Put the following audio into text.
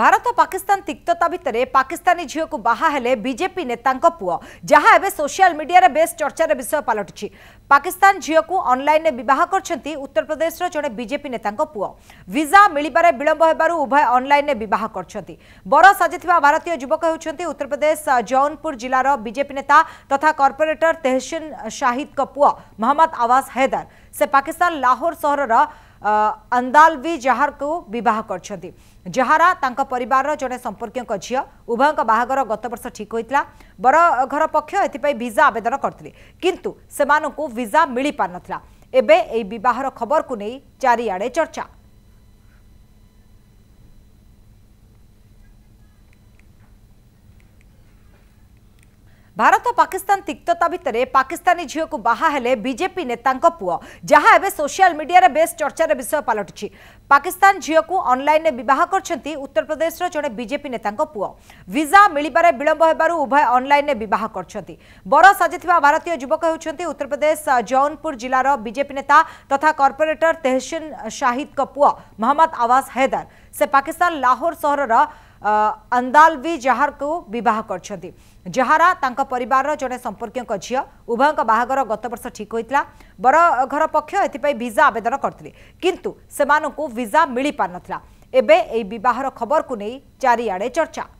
भारत पाकिस्तान तिक्तता भितर पाकिस्तानी झील को बाहाहे बीजेपी नेता पुओ जहाँ एवं सोशल मीडिया बेस चर्चार विषय पलटि पाकिस्तान झील को अनलाइन बहुत कर उत्तर प्रदेश जड़े बीजेपी नेता पुओ विजा मिलबार विलंब होवर उभय अनलाइन बहुत कर बर साजिथ भारतीय युवक होती उत्तर प्रदेश जौनपुर जिलार बीजेपी नेता तथा कर्पोरेटर तेहसीन शाहिद पुओ मोहम्मद आवाज हैदर से पाकिस्तान लाहौर सहर अंदालवी जहार को विवाह कर जहारा तांका परिवार जो संपर्क झी उभय बाहर गत वर्ष ठीक होता बर घर पक्ष एजा आवेदन करते कि विजा मिल पार ना एवं बहर खबर को नहीं चारिड़े चर्चा ଭାରତ ପାକିସ୍ତାନ ତିକ୍ତତା ଭିତରେ ପାକିସ୍ତାନୀ ଝିଅକୁ ବାହା ହେଲେ ବିଜେପି ନେତାଙ୍କ ପୁଅ ଯାହା ଏବେ ସୋସିଆଲ ମିଡିଆରେ ବେଶ୍ ଚର୍ଚ୍ଚାର ବିଷୟ ପାଲଟିଛି ପାକିସ୍ତାନ ଝିଅକୁ ଅନଲାଇନରେ ବିବାହ କରିଛନ୍ତି ଉତ୍ତରପ୍ରଦେଶର ଜଣେ ବିଜେପି ନେତାଙ୍କ ପୁଅ ଭିଜା ମିଳିବାରେ ବିଳମ୍ବ ହେବାରୁ ଉଭୟ ଅନଲାଇନରେ ବିବାହ କରିଛନ୍ତି ବର ସାଜିଥିବା ଭାରତୀୟ ଯୁବକ ହେଉଛନ୍ତି ଉତ୍ତରପ୍ରଦେଶ ଜୌନପୁର ଜିଲ୍ଲାର ବିଜେପି ନେତା ତଥା କର୍ପୋରେଟର ତେହସିନ ଶାହିଦଙ୍କ ପୁଅ ମହମ୍ମଦ ଆୱାଜ ହୈଦର ସେ ପାକିସ୍ତାନ ଲାହୋର ସହରର अंदालवी जहार को विवाह कर जहारा तांका परिवार जो संपर्क झी उभय बाहर गत वर्ष ठीक होता बर घर पक्ष एजा आवेदन करते कि विजा मिल पार ना एवं बहर खबर को नहीं चारिड़े चर्चा